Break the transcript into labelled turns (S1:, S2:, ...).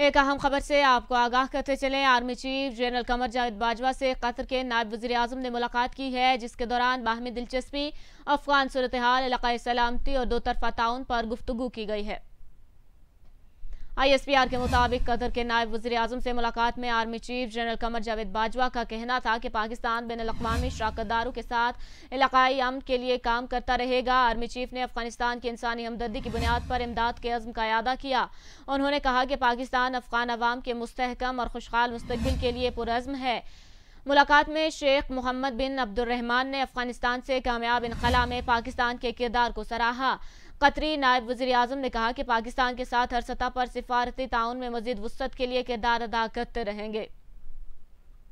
S1: एक अहम खबर से आपको आगाह करते चले army chief general Qamar Javed Bajwa से कतर के नायब वजी अजम ने मुलाकात की है जिसके दौरान बाहमी दिलचस्पी अफगान सूरत हाल इलाक़ाई सलामती और दो तरफा ताउन पर गुफ्तु की गई है आईएसपीआर के मुताबिक कतर के नायब वजी अजम से मुलाकात में army chief general Qamar Javed Bajwa का कहना था कि पाकिस्तान बैन अवी दारों के साथ इलाकाई अम के लिए काम करता रहेगा आर्मी चीफ ने अफगानिस्तान की इंसानी हमदर्दी की बुनियाद पर इमदाद के अजम का अदा किया उन्होंने कहा कि पाकिस्तान अफगान अवाम के मुस्तकम और खुशहाल मुस्तबिल के लिए पुरज़म है मुलाकात में शेख मोहम्मद बिन अब्दुलरहमान ने अफगानिस्तान से कामयाब इनखला में पाकिस्तान के किरदार को सराहा कतरी नायब वजी अजम ने कहा कि पाकिस्तान के साथ हर सतह पर सिफारती ताउन में मजीद वसत के लिए किरदार अदा करते रहेंगे